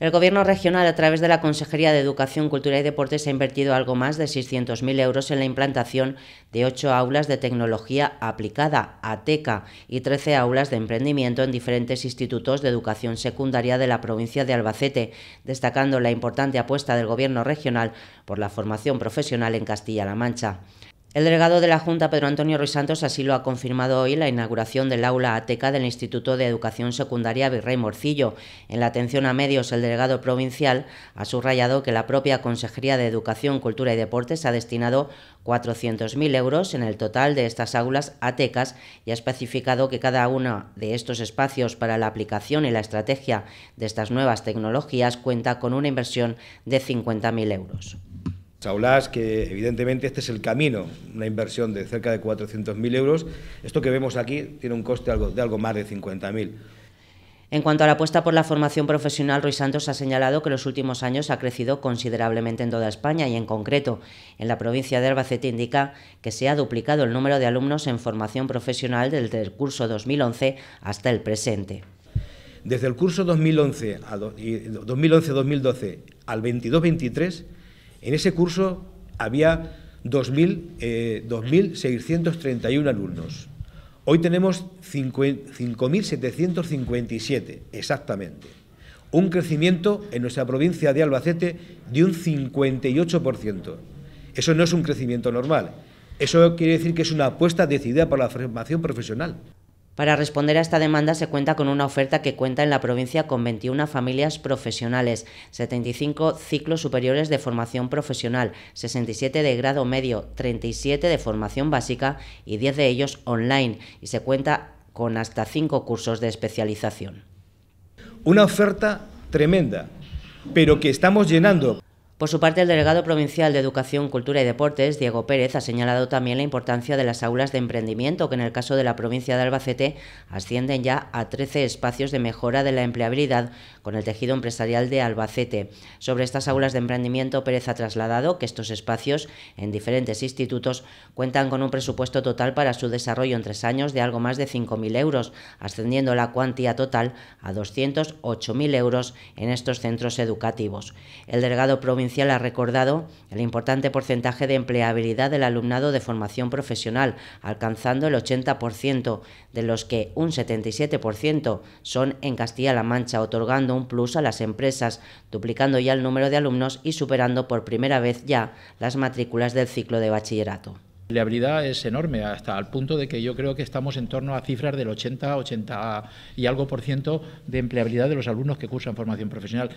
El Gobierno regional, a través de la Consejería de Educación, Cultura y Deportes, ha invertido algo más de 600.000 euros en la implantación de ocho aulas de tecnología aplicada, ATECA, e y 13 aulas de emprendimiento en diferentes institutos de educación secundaria de la provincia de Albacete, destacando la importante apuesta del Gobierno regional por la formación profesional en Castilla-La Mancha. El delegado de la Junta, Pedro Antonio Ruiz Santos, así lo ha confirmado hoy la inauguración del aula ateca del Instituto de Educación Secundaria Virrey Morcillo. En la atención a medios, el delegado provincial ha subrayado que la propia Consejería de Educación, Cultura y Deportes ha destinado 400.000 euros en el total de estas aulas atecas y ha especificado que cada uno de estos espacios para la aplicación y la estrategia de estas nuevas tecnologías cuenta con una inversión de 50.000 euros. Saulás, que evidentemente este es el camino, una inversión de cerca de 400.000 euros. Esto que vemos aquí tiene un coste de algo más de 50.000. En cuanto a la apuesta por la formación profesional, Ruiz Santos ha señalado que los últimos años ha crecido considerablemente en toda España y en concreto en la provincia de Albacete indica que se ha duplicado el número de alumnos en formación profesional desde el curso 2011 hasta el presente. Desde el curso 2011-2012 al 22-23 en ese curso había 2.631 eh, alumnos. Hoy tenemos 5.757, exactamente. Un crecimiento en nuestra provincia de Albacete de un 58%. Eso no es un crecimiento normal. Eso quiere decir que es una apuesta decidida para la formación profesional. Para responder a esta demanda se cuenta con una oferta que cuenta en la provincia con 21 familias profesionales, 75 ciclos superiores de formación profesional, 67 de grado medio, 37 de formación básica y 10 de ellos online, y se cuenta con hasta 5 cursos de especialización. Una oferta tremenda, pero que estamos llenando por su parte, el delegado provincial de Educación, Cultura y Deportes, Diego Pérez, ha señalado también la importancia de las aulas de emprendimiento, que en el caso de la provincia de Albacete ascienden ya a 13 espacios de mejora de la empleabilidad con el tejido empresarial de Albacete. Sobre estas aulas de emprendimiento, Pérez ha trasladado que estos espacios en diferentes institutos cuentan con un presupuesto total para su desarrollo en tres años de algo más de 5.000 euros, ascendiendo la cuantía total a 208.000 euros en estos centros educativos. El delegado provincial ha recordado el importante porcentaje de empleabilidad del alumnado de formación profesional, alcanzando el 80%, de los que un 77% son en Castilla-La Mancha, otorgando un plus a las empresas, duplicando ya el número de alumnos y superando por primera vez ya las matrículas del ciclo de bachillerato La empleabilidad es enorme, hasta el punto de que yo creo que estamos en torno a cifras del 80, 80 y algo por ciento de empleabilidad de los alumnos que cursan formación profesional.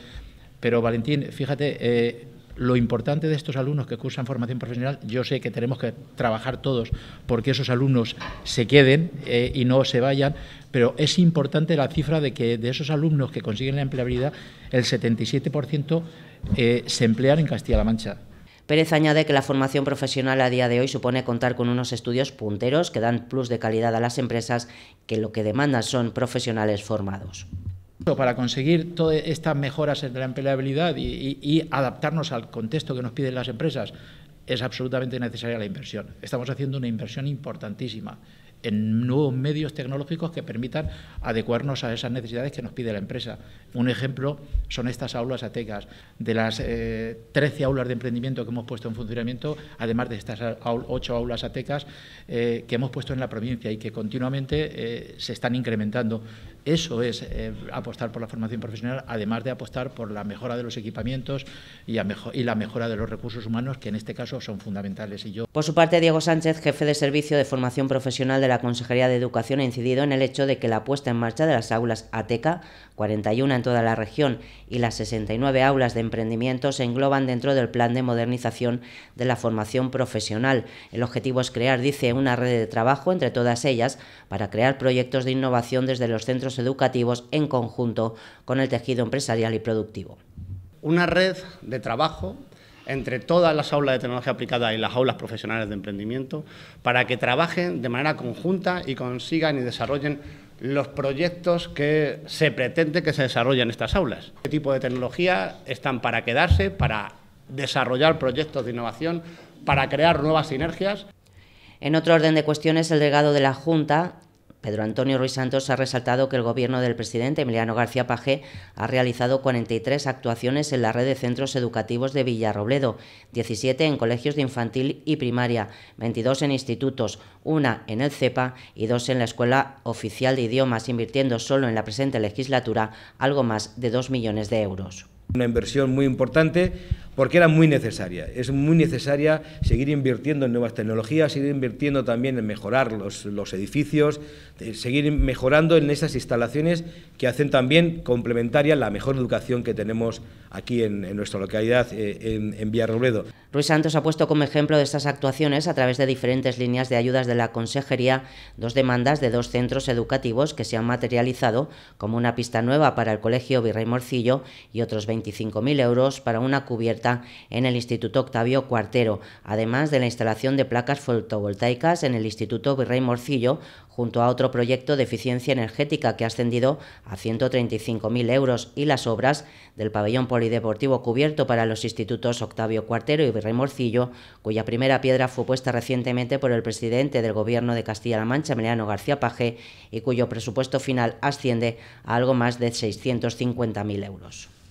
Pero Valentín, fíjate, eh, lo importante de estos alumnos que cursan formación profesional, yo sé que tenemos que trabajar todos porque esos alumnos se queden eh, y no se vayan, pero es importante la cifra de que de esos alumnos que consiguen la empleabilidad, el 77% eh, se emplean en Castilla-La Mancha. Pérez añade que la formación profesional a día de hoy supone contar con unos estudios punteros que dan plus de calidad a las empresas que lo que demandan son profesionales formados para conseguir todas estas mejoras en la empleabilidad y, adaptarnos al contexto que nos piden las empresas, es absolutamente necesaria la inversión. Estamos haciendo una inversión importantísima en nuevos medios tecnológicos que permitan adecuarnos a esas necesidades que nos pide la empresa. Un ejemplo son estas aulas atecas. De las 13 eh, aulas de emprendimiento que hemos puesto en funcionamiento, además de estas ocho aulas atecas eh, que hemos puesto en la provincia y que continuamente eh, se están incrementando, eso es eh, apostar por la formación profesional, además de apostar por la mejora de los equipamientos y, y, la mejora de los recursos humanos, que en este caso son fundamentales. Y yo... Por su parte, Diego Sánchez, jefe de servicio de formación profesional de la Consejería de Educación, ha incidido en el hecho de que la puesta en marcha de las aulas ATECA, 41 en toda la región, y las 69 aulas de emprendimiento se engloban dentro del plan de modernización de la formación profesional. El objetivo es crear, dice, una red de trabajo entre todas ellas para crear proyectos de innovación desde los centros educativos en conjunto con el tejido empresarial y productivo. Una red de trabajo entre todas las aulas de tecnología aplicada y las aulas profesionales de emprendimiento para que trabajen de manera conjunta y consigan y desarrollen los proyectos que se pretende que se desarrollen en estas aulas. ¿Qué este tipo de tecnología están para quedarse, para desarrollar proyectos de innovación, para crear nuevas sinergias. En otro orden de cuestiones, el delegado de la Junta Pedro Antonio Ruiz Santos ha resaltado que el gobierno del presidente Emiliano García Pagé ha realizado 43 actuaciones en la red de centros educativos de Villarrobledo, 17 en colegios de infantil y primaria, 22 en institutos, una en el CEPA y dos en la Escuela Oficial de Idiomas, invirtiendo solo en la presente legislatura algo más de 2 millones de euros. Una inversión muy importante porque era muy necesaria. Es muy necesaria seguir invirtiendo en nuevas tecnologías, seguir invirtiendo también en mejorar los, edificios, seguir mejorando en esas instalaciones que hacen también complementaria la mejor educación que tenemos aquí en, nuestra localidad, eh, en, en Villarrobledo. Ruiz Santos ha puesto como ejemplo de estas actuaciones, a través de diferentes líneas de ayudas de la Consejería, dos demandas de dos centros educativos que se han materializado, como una pista nueva para el Colegio Virrey Morcillo y otros 25.000 euros para una cubierta en el Instituto Octavio Cuartero, además de la instalación de placas fotovoltaicas en el Instituto Virrey Morcillo, junto a otro proyecto de eficiencia energética que ha ascendido a 135.000 euros y las obras del pabellón polideportivo cubierto para los institutos Octavio Cuartero y Virrey Morcillo, cuya primera piedra fue puesta recientemente por el presidente del Gobierno de Castilla-La Mancha, Emiliano García Paje, y cuyo presupuesto final asciende a algo más de 650.000 euros.